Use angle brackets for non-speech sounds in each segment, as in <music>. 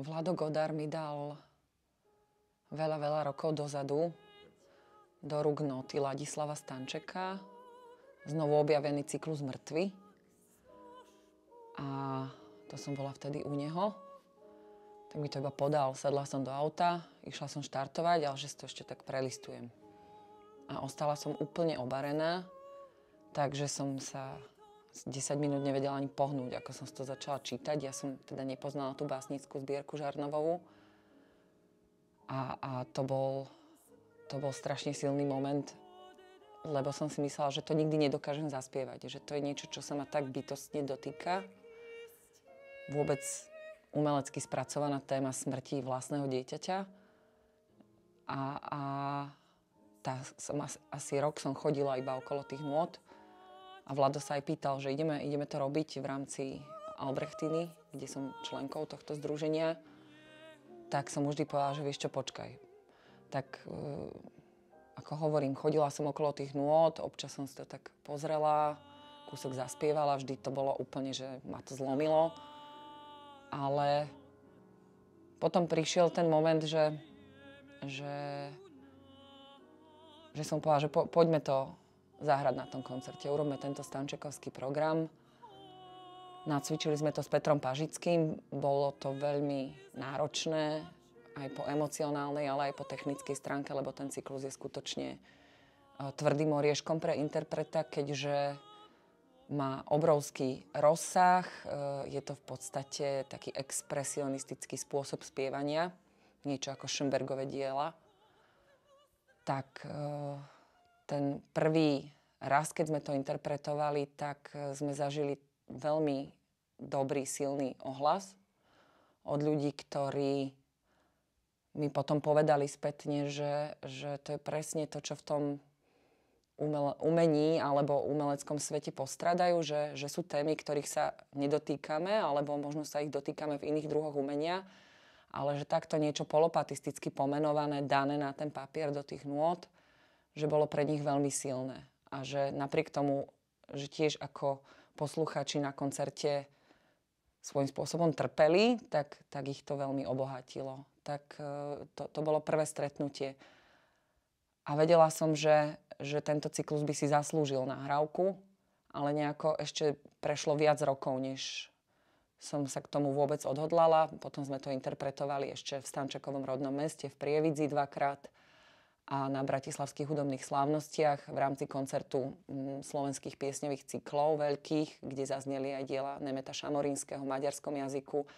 Vlado Godár mi dal veľa, veľa rokov dozadu do rúk noty Ladislava Stančeka znovu objavený cyklus mŕtvy. A to som bola vtedy u neho. Tak mi to iba podal. Sadla som do auta, išla som štartovať, ale že si to ešte tak prelistujem. A ostala som úplne obarená, takže som sa 10 minút nevedela ani pohnúť, ako som to začala čítať. Ja som teda nepoznala tú básnickú zbierku Žarnovovú. A, a to, bol, to bol strašne silný moment, lebo som si myslela, že to nikdy nedokážem zaspievať, že to je niečo, čo sa ma tak bytostne dotýka. Vôbec umelecky spracovaná téma smrti vlastného dieťaťa. A, a tá, som asi, asi rok som chodila iba okolo tých nôd a Vlado sa aj pýtal, že ideme, ideme to robiť v rámci Albrechtiny, kde som členkou tohto združenia. Tak som vždy povedala, že vieš čo, počkaj. Tak eh, ako hovorím, chodila som okolo tých nôd, občas som si to tak pozrela, kúsok zaspievala, vždy to bolo úplne, že ma to zlomilo. Ale potom prišiel ten moment, že, že, že som povedala, že po, poďme to zahrať na tom koncerte. Urobme tento stančekovský program. Nacvičili sme to s Petrom Pažickým. Bolo to veľmi náročné, aj po emocionálnej, ale aj po technickej stránke, lebo ten cyklus je skutočne e, tvrdým orieškom pre interpreta, keďže má obrovský rozsah, e, je to v podstate taký expresionistický spôsob spievania, niečo ako Schönbergové diela, tak e, ten prvý raz, keď sme to interpretovali, tak e, sme zažili veľmi dobrý, silný ohlas od ľudí, ktorí mi potom povedali spätne, že, že to je presne to, čo v tom umení alebo umeleckom svete postradajú, že, že sú témy, ktorých sa nedotýkame alebo možno sa ich dotýkame v iných druhoch umenia, ale že takto niečo polopatisticky pomenované, dané na ten papier do tých nôd, že bolo pre nich veľmi silné. A že napriek tomu, že tiež ako poslucháči na koncerte svojím spôsobom trpeli, tak, tak ich to veľmi obohatilo. Tak e, to, to bolo prvé stretnutie. A vedela som, že, že tento cyklus by si zaslúžil nahrávku, ale nejako ešte prešlo viac rokov, než som sa k tomu vôbec odhodlala. Potom sme to interpretovali ešte v Stančakovom rodnom meste, v Prievidzi dvakrát a na bratislavských hudobných slávnostiach v rámci koncertu mm, slovenských piesňových cyklov veľkých, kde zazneli aj diela Nemeta Šamorínskeho v maďarskom jazyku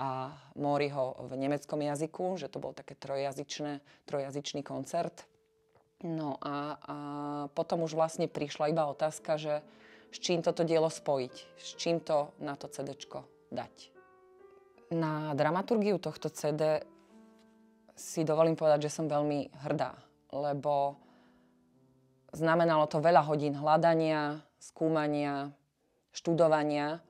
a Moriho v nemeckom jazyku, že to bol také trojjazyčné, trojjazyčný koncert. No a, a potom už vlastne prišla iba otázka, že s čím toto dielo spojiť, s čím to na to CD dať. Na dramaturgiu tohto CD si dovolím povedať, že som veľmi hrdá, lebo znamenalo to veľa hodín hľadania, skúmania, študovania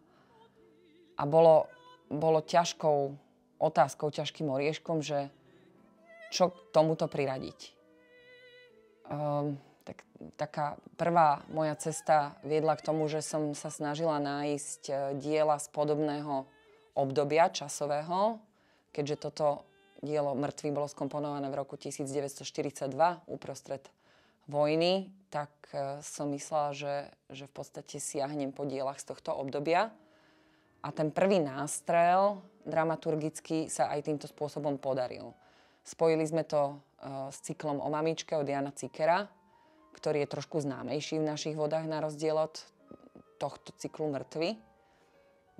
a bolo, bolo ťažkou otázkou, ťažkým orieškom, že čo k tomuto priradiť. Um, tak, taká prvá moja cesta viedla k tomu, že som sa snažila nájsť e, diela z podobného obdobia časového, keďže toto dielo Mŕtvy bolo skomponované v roku 1942 uprostred vojny, tak e, som myslela, že, že v podstate siahnem po dielach z tohto obdobia. A ten prvý nástrel dramaturgicky sa aj týmto spôsobom podaril. Spojili sme to e, s cyklom o mamičke od Jana Cikera, ktorý je trošku známejší v našich vodách na rozdiel od tohto cyklu Mŕtvy.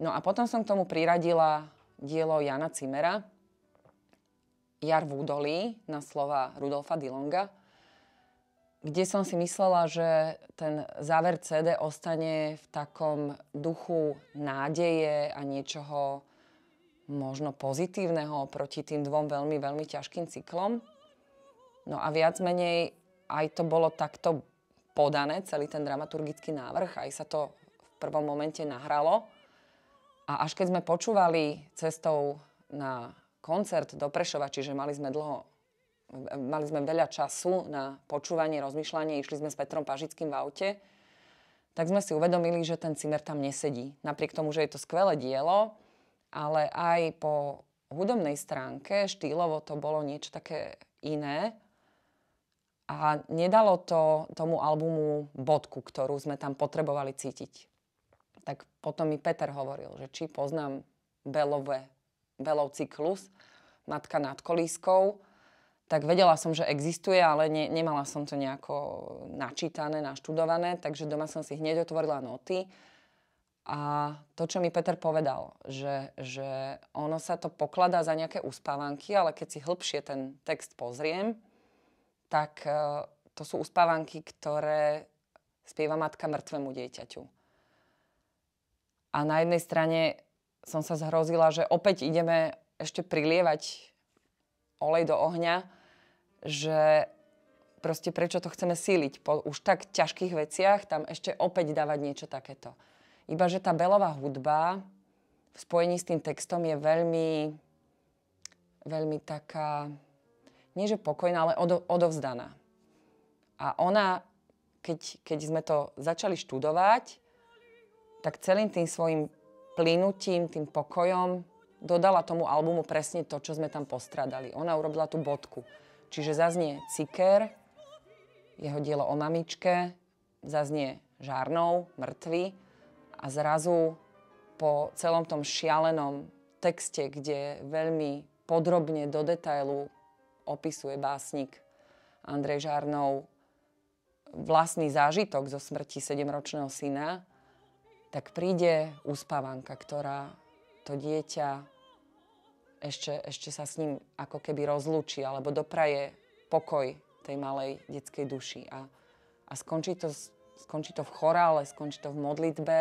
No a potom som k tomu priradila dielo Jana Cimera, Jar v údolí na slova Rudolfa Dilonga, kde som si myslela, že ten záver CD ostane v takom duchu nádeje a niečoho možno pozitívneho proti tým dvom veľmi, veľmi ťažkým cyklom. No a viac menej aj to bolo takto podané, celý ten dramaturgický návrh, aj sa to v prvom momente nahralo. A až keď sme počúvali cestou na koncert do Prešova, čiže mali sme dlho mali sme veľa času na počúvanie, rozmýšľanie, išli sme s Petrom Pažickým v aute, tak sme si uvedomili, že ten Cimer tam nesedí. Napriek tomu, že je to skvelé dielo, ale aj po hudobnej stránke štýlovo to bolo niečo také iné a nedalo to tomu albumu bodku, ktorú sme tam potrebovali cítiť. Tak potom mi Peter hovoril, že či poznám Belové Belov cyklus, Matka nad kolískou, tak vedela som, že existuje, ale ne, nemala som to nejako načítané, naštudované, takže doma som si hneď otvorila noty. A to, čo mi Peter povedal, že, že ono sa to pokladá za nejaké uspávanky, ale keď si hĺbšie ten text pozriem, tak e, to sú uspávanky, ktoré spieva matka mŕtvemu dieťaťu. A na jednej strane som sa zhrozila, že opäť ideme ešte prilievať olej do ohňa, že proste prečo to chceme síliť po už tak ťažkých veciach, tam ešte opäť dávať niečo takéto. Iba, že tá belová hudba v spojení s tým textom je veľmi, veľmi taká, nie že pokojná, ale odo, odovzdaná. A ona, keď, keď sme to začali študovať, tak celým tým svojim plynutím, tým pokojom dodala tomu albumu presne to, čo sme tam postradali. Ona urobila tú bodku. Čiže zaznie Ciker, jeho dielo o mamičke, zaznie Žárnou, mŕtvy a zrazu po celom tom šialenom texte, kde veľmi podrobne do detailu opisuje básnik Andrej Žárnou vlastný zážitok zo smrti sedemročného syna, tak príde uspávanka, ktorá to dieťa ešte, ešte sa s ním ako keby rozlúči alebo dopraje pokoj tej malej detskej duši. A, a skončí, to, skončí to v chorále, skončí to v modlitbe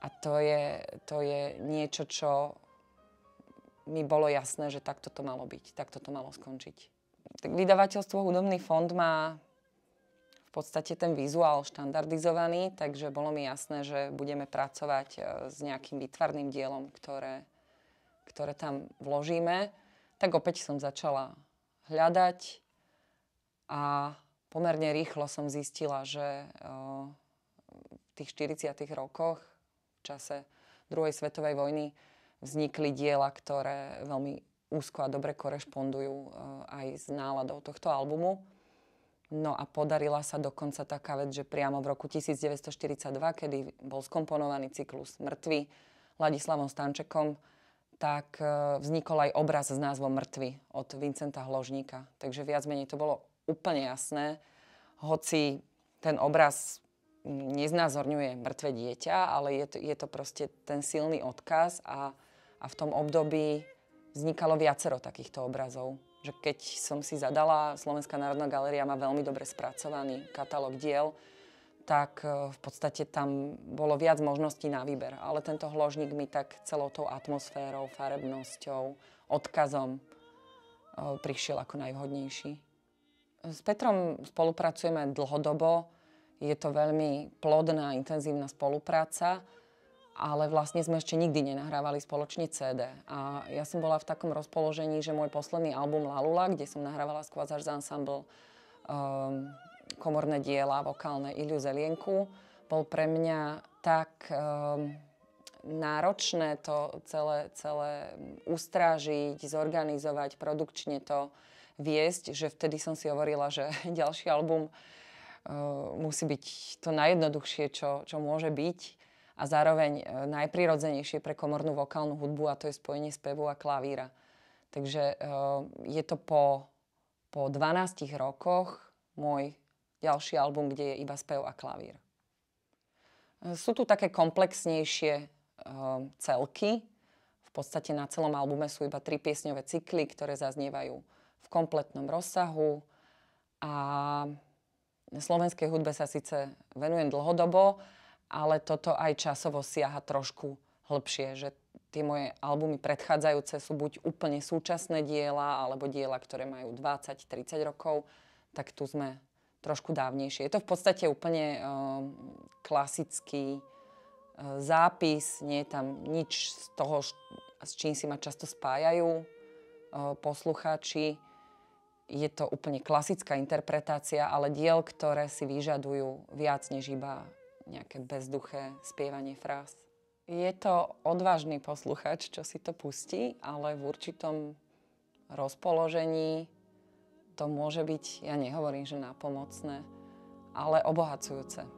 a to je, to je niečo, čo mi bolo jasné, že takto to malo byť, takto to malo skončiť. Tak vydavateľstvo Hudobný fond má podstate ten vizuál štandardizovaný, takže bolo mi jasné, že budeme pracovať e, s nejakým výtvarným dielom, ktoré, ktoré tam vložíme. Tak opäť som začala hľadať a pomerne rýchlo som zistila, že e, v tých 40. rokoch, v čase druhej svetovej vojny, vznikli diela, ktoré veľmi úzko a dobre korešpondujú e, aj s náladou tohto albumu. No a podarila sa dokonca taká vec, že priamo v roku 1942, kedy bol skomponovaný cyklus Mŕtvy Ladislavom Stančekom, tak e, vznikol aj obraz s názvom Mŕtvy od Vincenta Hložníka. Takže viac menej to bolo úplne jasné, hoci ten obraz neznázorňuje mŕtve dieťa, ale je to, je to proste ten silný odkaz a, a v tom období vznikalo viacero takýchto obrazov že keď som si zadala, Slovenská národná galéria má veľmi dobre spracovaný katalóg diel, tak e, v podstate tam bolo viac možností na výber. Ale tento hložník mi tak celou tou atmosférou, farebnosťou, odkazom e, prišiel ako najvhodnejší. S Petrom spolupracujeme dlhodobo. Je to veľmi plodná, intenzívna spolupráca ale vlastne sme ešte nikdy nenahrávali spoločne CD. A ja som bola v takom rozpoložení, že môj posledný album Lalula, kde som nahrávala skôr z ensemble um, komorné diela, vokálne Iliu Zelienku, bol pre mňa tak um, náročné to celé, celé ustrážiť, zorganizovať, produkčne to viesť, že vtedy som si hovorila, že <laughs> ďalší album uh, musí byť to najjednoduchšie, čo, čo môže byť a zároveň e, najprirodzenejšie pre komornú vokálnu hudbu a to je spojenie spevu a klavíra. Takže e, je to po, po 12 rokoch môj ďalší album, kde je iba spev a klavír. E, sú tu také komplexnejšie celky. V podstate na celom albume sú iba tri piesňové cykly, ktoré zaznievajú v kompletnom rozsahu. A slovenskej hudbe sa síce venujem dlhodobo, ale toto aj časovo siaha trošku hĺbšie, že tie moje albumy predchádzajúce sú buď úplne súčasné diela, alebo diela, ktoré majú 20-30 rokov, tak tu sme trošku dávnejšie. Je to v podstate úplne um, klasický eh, zápis, nie je tam nič z toho, s čím si ma často spájajú um, poslucháči. Je to úplne klasická interpretácia, ale diel, ktoré si vyžadujú viac než iba nejaké bezduché spievanie fráz. Je to odvážny posluchač, čo si to pustí, ale v určitom rozpoložení to môže byť, ja nehovorím, že napomocné, ale obohacujúce.